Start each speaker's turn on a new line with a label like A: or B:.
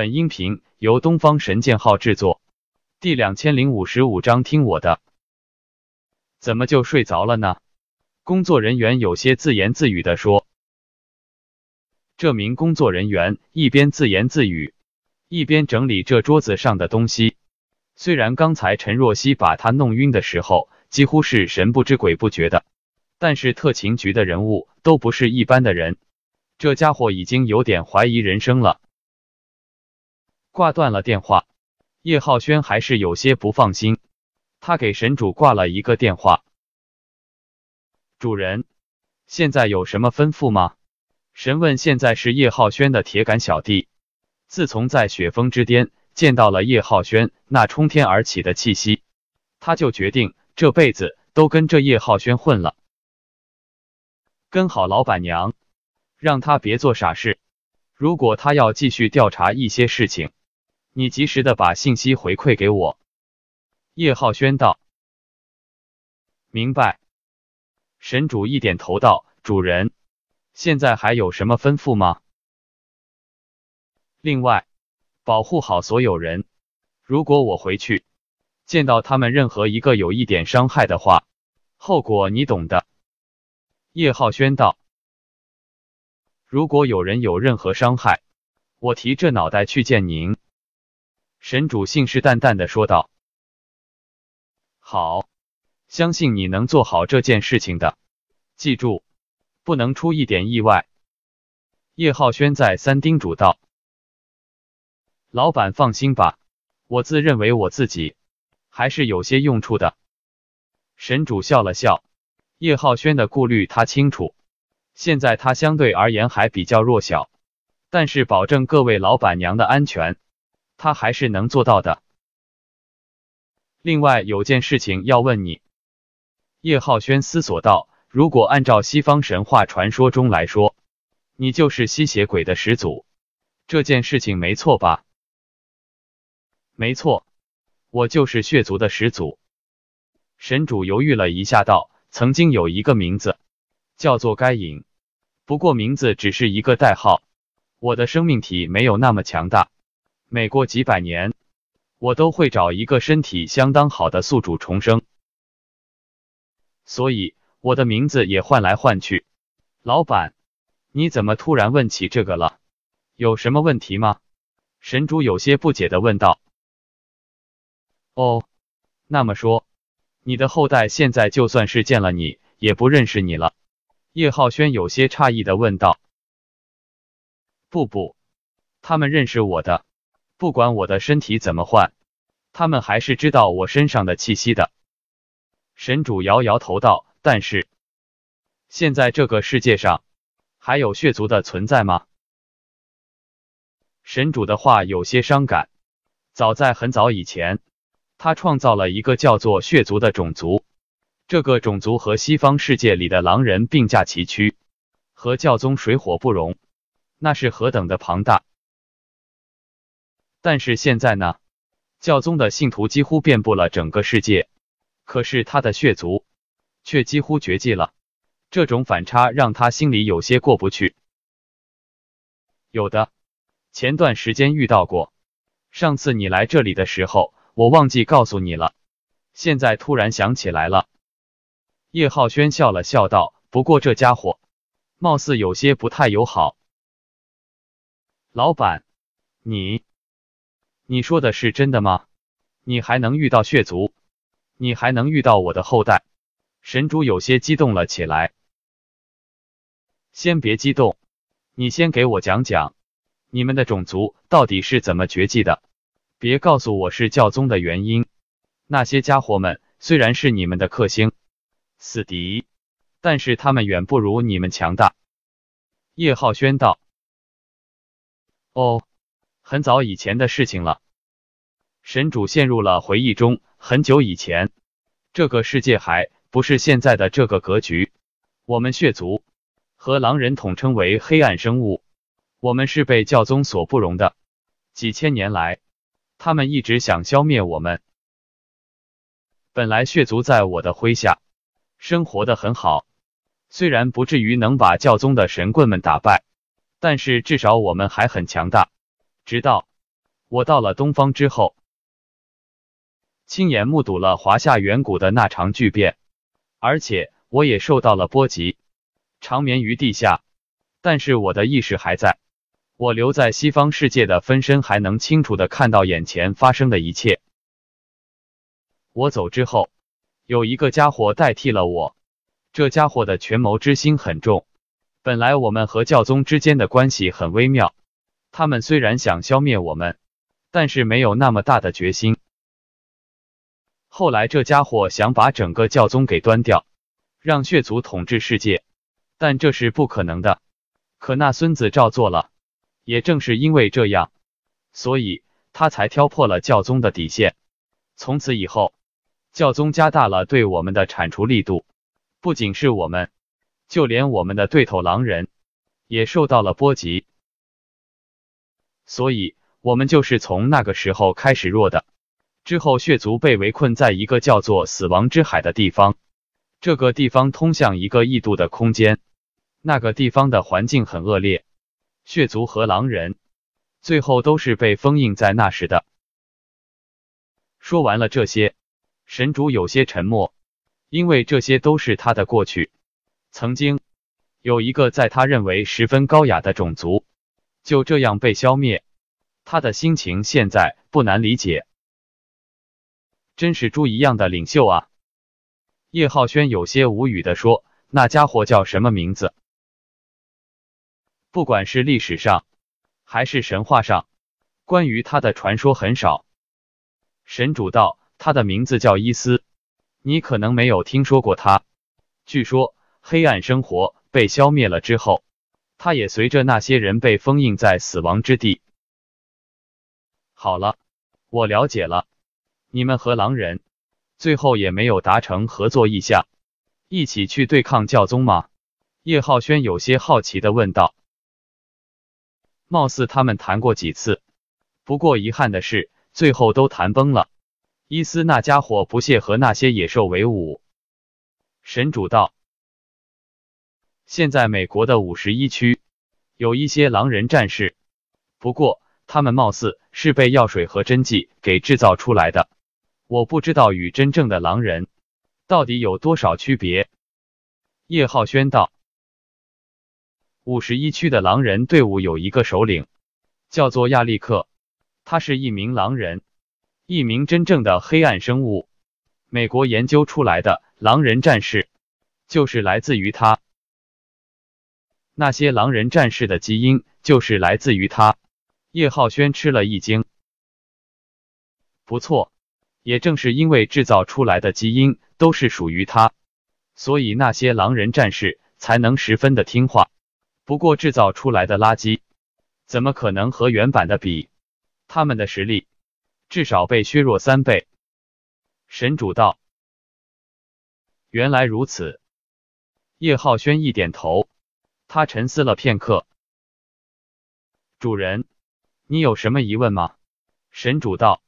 A: 本音频由东方神剑号制作，第两千零五十五章，听我的，怎么就睡着了呢？工作人员有些自言自语的说。这名工作人员一边自言自语，一边整理这桌子上的东西。虽然刚才陈若曦把他弄晕的时候几乎是神不知鬼不觉的，但是特勤局的人物都不是一般的人，这家伙已经有点怀疑人生了。挂断了电话，叶浩轩还是有些不放心，他给神主挂了一个电话。主人，现在有什么吩咐吗？神问。现在是叶浩轩的铁杆小弟，自从在雪峰之巅见到了叶浩轩那冲天而起的气息，他就决定这辈子都跟这叶浩轩混了，跟好老板娘，让他别做傻事。如果他要继续调查一些事情。你及时的把信息回馈给我。”叶浩轩道，“明白。”神主一点头道：“主人，现在还有什么吩咐吗？”“另外，保护好所有人。如果我回去见到他们任何一个有一点伤害的话，后果你懂的。”叶浩轩道：“如果有人有任何伤害，我提着脑袋去见您。”神主信誓旦旦的说道：“好，相信你能做好这件事情的。记住，不能出一点意外。”叶浩轩再三叮嘱道：“老板放心吧，我自认为我自己还是有些用处的。”神主笑了笑，叶浩轩的顾虑他清楚。现在他相对而言还比较弱小，但是保证各位老板娘的安全。他还是能做到的。另外有件事情要问你，叶浩轩思索道：“如果按照西方神话传说中来说，你就是吸血鬼的始祖，这件事情没错吧？”“没错，我就是血族的始祖。”神主犹豫了一下道：“曾经有一个名字，叫做该隐，不过名字只是一个代号，我的生命体没有那么强大。”每过几百年，我都会找一个身体相当好的宿主重生，所以我的名字也换来换去。老板，你怎么突然问起这个了？有什么问题吗？神主有些不解的问道。哦，那么说，你的后代现在就算是见了你，也不认识你了？叶浩轩有些诧异的问道。不不，他们认识我的。不管我的身体怎么换，他们还是知道我身上的气息的。神主摇摇头道：“但是，现在这个世界上还有血族的存在吗？”神主的话有些伤感。早在很早以前，他创造了一个叫做血族的种族，这个种族和西方世界里的狼人并驾齐驱，和教宗水火不容。那是何等的庞大！但是现在呢，教宗的信徒几乎遍布了整个世界，可是他的血族却几乎绝迹了。这种反差让他心里有些过不去。有的，前段时间遇到过。上次你来这里的时候，我忘记告诉你了。现在突然想起来了。叶浩轩笑了笑道：“不过这家伙，貌似有些不太友好。”老板，你。你说的是真的吗？你还能遇到血族？你还能遇到我的后代？神主有些激动了起来。先别激动，你先给我讲讲，你们的种族到底是怎么绝迹的？别告诉我是教宗的原因。那些家伙们虽然是你们的克星、死敌，但是他们远不如你们强大。叶浩轩道：“哦。”很早以前的事情了，神主陷入了回忆中。很久以前，这个世界还不是现在的这个格局。我们血族和狼人统称为黑暗生物，我们是被教宗所不容的。几千年来，他们一直想消灭我们。本来血族在我的麾下生活的很好，虽然不至于能把教宗的神棍们打败，但是至少我们还很强大。直到我到了东方之后，亲眼目睹了华夏远古的那场巨变，而且我也受到了波及，长眠于地下。但是我的意识还在，我留在西方世界的分身还能清楚的看到眼前发生的一切。我走之后，有一个家伙代替了我，这家伙的权谋之心很重。本来我们和教宗之间的关系很微妙。他们虽然想消灭我们，但是没有那么大的决心。后来这家伙想把整个教宗给端掉，让血族统治世界，但这是不可能的。可那孙子照做了，也正是因为这样，所以他才挑破了教宗的底线。从此以后，教宗加大了对我们的铲除力度，不仅是我们，就连我们的对头狼人也受到了波及。所以，我们就是从那个时候开始弱的。之后，血族被围困在一个叫做“死亡之海”的地方，这个地方通向一个异度的空间。那个地方的环境很恶劣，血族和狼人最后都是被封印在那时的。说完了这些，神主有些沉默，因为这些都是他的过去。曾经，有一个在他认为十分高雅的种族。就这样被消灭，他的心情现在不难理解。真是猪一样的领袖啊！叶浩轩有些无语的说：“那家伙叫什么名字？”不管是历史上还是神话上，关于他的传说很少。神主道，他的名字叫伊斯，你可能没有听说过他。据说黑暗生活被消灭了之后。他也随着那些人被封印在死亡之地。好了，我了解了，你们和狼人最后也没有达成合作意向，一起去对抗教宗吗？叶浩轩有些好奇的问道。貌似他们谈过几次，不过遗憾的是，最后都谈崩了。伊斯那家伙不屑和那些野兽为伍，神主道。现在美国的五十一区有一些狼人战士，不过他们貌似是被药水和针剂给制造出来的，我不知道与真正的狼人到底有多少区别。叶浩轩道：“五十一区的狼人队伍有一个首领，叫做亚历克，他是一名狼人，一名真正的黑暗生物。美国研究出来的狼人战士，就是来自于他。”那些狼人战士的基因就是来自于他。叶浩轩吃了一惊。不错，也正是因为制造出来的基因都是属于他，所以那些狼人战士才能十分的听话。不过制造出来的垃圾，怎么可能和原版的比？他们的实力至少被削弱三倍。神主道。原来如此。叶浩轩一点头。他沉思了片刻，主人，你有什么疑问吗？神主道。